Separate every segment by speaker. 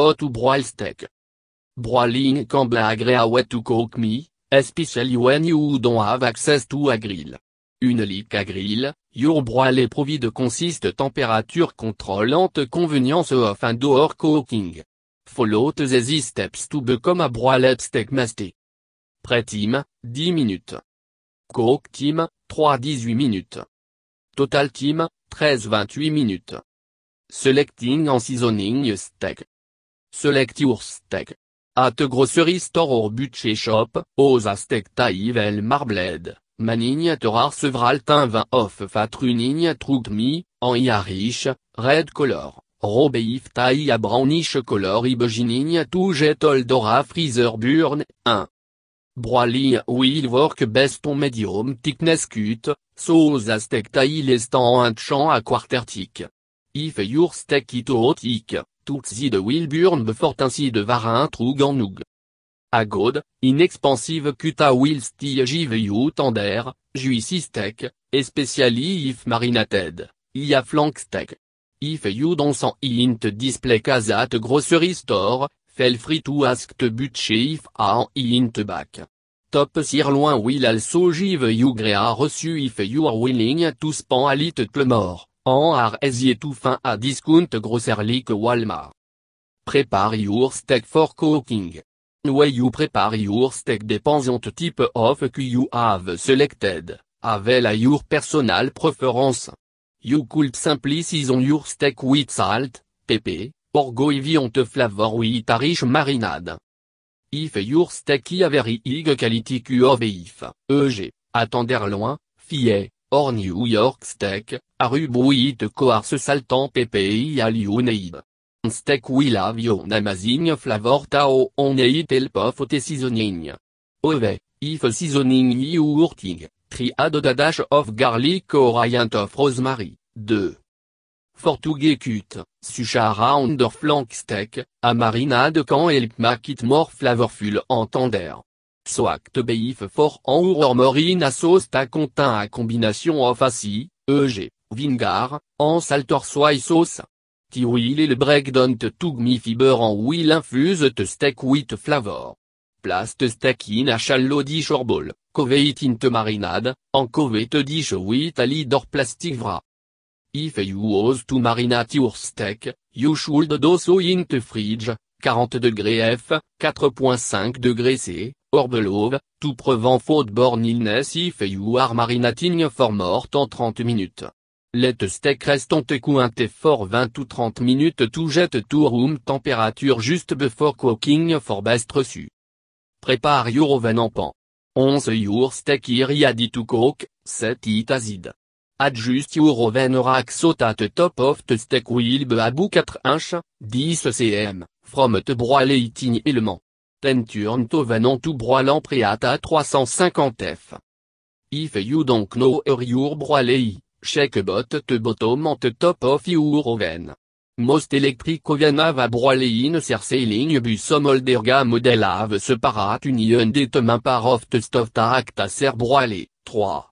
Speaker 1: Hot ou broil steak. Broiling can be a way to cook me, especially when you don't have access to a grill. Une lick à grill, your broil est de consiste température contrôlante convenience of indoor cooking. Follow these steps to become a broil steak master. Pré-team, 10 minutes. Cook team, 3-18 minutes. Total team, 13-28 minutes. Selecting and seasoning steak. Select your steak. At grocery store or butcher shop, a steak well marbled, manigne are Sevral tin off fat running me, en yarish red color, robe if taille a brownish color ibegining to get oldora freezer burn, 1. Broilie will work best on medium thickness cut, so a steak taille est un champ tick. If your steak is hot Tutsi de Wilburn fort ainsi de Varin noug. A God, inexpensive cuta will jive you tender, juicy steak, especially if marinated, ia flank steak. If you don't in int display Kazat grocery store, feel free to ask the butcher if a int back. Top sirloin will also give you grea reçu if you are willing to spend a little more. En har tout fin à discount grocery like Walmart. Prepare your steak for cooking. Way you prepare your steak depends on the type of que you have selected, avec la your personal preference. You could simply season your steak with salt, pepper, or go if on flavor with a rich marinade. If your steak is a very high quality of beef, e.g., attendre loin, fillet, Or New York Steak, coars Coarse Saltan PPI Alioneid. Steak Will your Amazing Flavor Tao On of the Seasoning. Ove, If Seasoning hurting, Triad Dadash of Garlic Orient of Rosemary, 2. Fortugé Cut, Suchara flank Steak, a marinade can Help Make It More Flavorful en Tender the beef for en sauce ta contain a combination of assi, EG, vingar, en or soy sauce. Ti will le breakdown te fiber en will infuse te steak with flavor. Place the steak in a shallow dish or bowl, cove it in te marinade, en cove te dish with a or plastic vra. If you use to marinate your steak, you should do so in the fridge, 40 degrees F, 4.5 C, Orbelove, tout prevent faute born illness if you are marinating for mort en 30 minutes. Let steak rest on te cointe for 20 ou 30 minutes tout jette to room temperature just before cooking for best reçu. Prépare your oven en pan. 11 your steak ready to cook, set it acid. Adjust your oven rack so that top of the steak will be about 4 inches 10 cm, from the broiling element. Tentuantovan en tout broilant priata 350F. If you don't know or your broilei, check bot to bottom and the top of your oven. Most electric oven have a broilein ser sailing bus older model have separate union determine par of the stuff ta acta ser broilé, 3.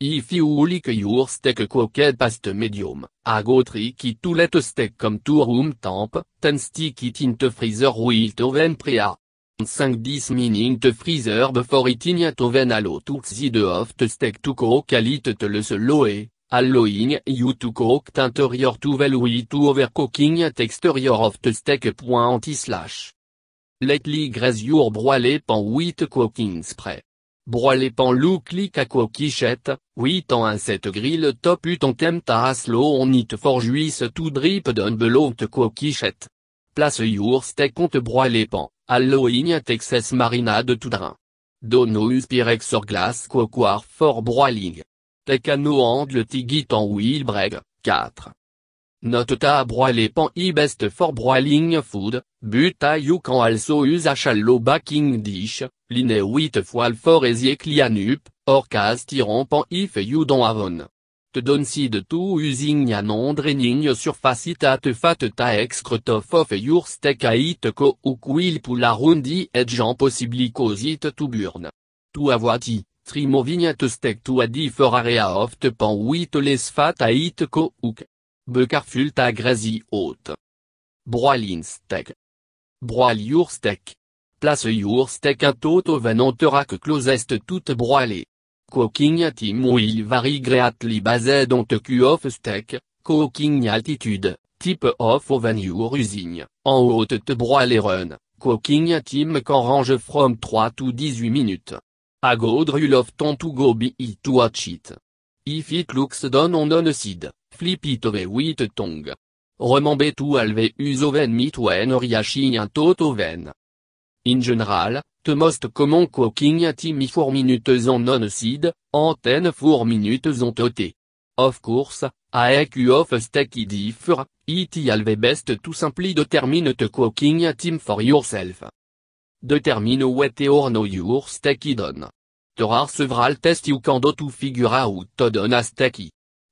Speaker 1: If you like your steak cooked past medium, a go tricky to let steak come to room um temp, ten stick it in the freezer with oven prea. 5-10 minutes freezer before eating at oven allow tutsi de off the steak to cook a little le slow allowing you to cook interior to value to overcooking at exterior of the steak. Anti slash. Lately graze your broilé pan with cooking spray. Broilé pan look click a coquichette, wheat on a set grill top ut on temp a slow on it for juice to drip down below the coquichette. Place your steak on the broilé pan. Halloween Texas de Toudrin. Dono Pirex sur glace Coquar for Broiling. Tecano Angle Tigit en break. 4. Note ta broilé pan i best for broiling food, but a you can also use a shallow baking dish, 8 foil for easy cleanup, or cast iron pan if you don't have te donne si de tout using an te fat ta excretof of your a ait co ou quil rundi et to to burn. Tu avati, te steak tu area of oft pan wit les fat ait co careful ta grazi haute. in steck. Broil your steak. Place your steak un tot au que closest toute broilée. Cooking team will vary greatly based on the queue of steak, cooking altitude, type of oven or using, en haute te broiler run, cooking team can range from 3 to 18 minutes. A good rule of to go be it to watch it. If it looks done on on side, flip it away with tongue. Remember to alve use oven meat when reaching In general, the most common cooking time is 4 minutes on non-seed, antenne four minutes on toté. Of course, AEQ of steak differ, it alve best to simply determine the cooking time for yourself. Determine what or no your steak done. There are several tests you can do to figure out to done a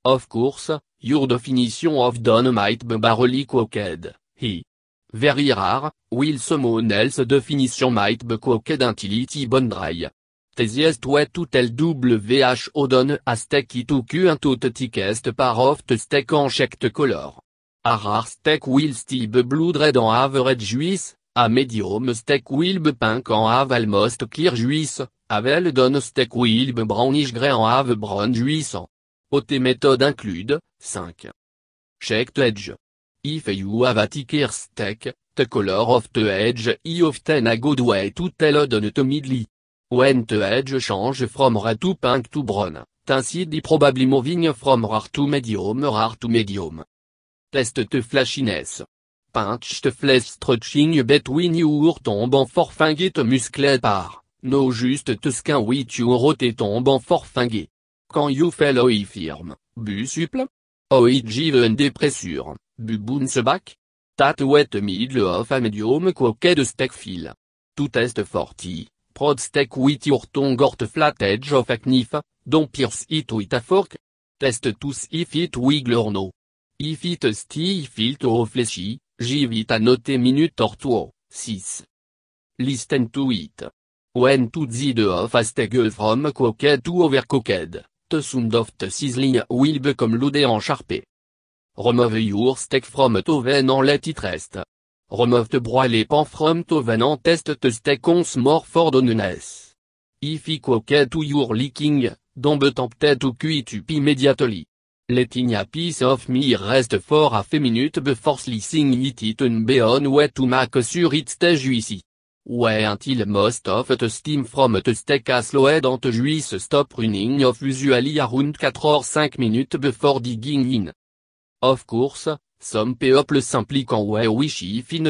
Speaker 1: Of course, your definition of done might be barely cooked, he. Very rare, will someone else definition might be cooked until bone dry. Tesiest way to tell who done a steak it took un tout tickest par of the steak checked color. A rare steak will still be blue red average juice, a medium steak will be pink and have almost clear juice, a well done steak will brownish grey en have brown juice. OT méthode include, 5. Checked edge. If you have a ticker stick, the color of the edge is often a good way to tell the middle. When the edge change from red to pink to brown, Instead is probably moving from rare to medium rare to medium. Test the flashiness. Punch the flesh stretching between your tomb and forefinger it muscle par, no just the skin with your roté tombe en forefinger. Quand you feel it firm, bu supple. it give and depressure, middle Tatouette a medium quoque de fill. Tout est forti, prod stek wit urton gort flat edge of a knife, don't pierce it with a fork. Test tous if it wiggle or no. If it sti filt or j'y j'invite à noter minute two, 6. Listen to it. When to the de of a steak from coquet to over coqued, the sound of the sizzling will become loaded en charpé. Remove your steak from toven and let it rest. Remove the broiled pan from toven and test the steak once more for doneness. If you okay to your leaking, don't be tempted to quit up immediately. Letting a piece of me rest for a few minutes before slicing it it and be on way to make sure it stays juicy. Wait until most of the steam from the steak has lowered and juice stop running of usually around 4 or 5 minutes before digging in. Of course, some people simply can't wish if in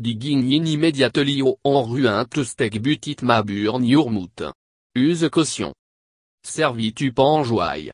Speaker 1: Digging in immediately on ruin to steak but it may burn your mouth. Use caution. Servi tu joie.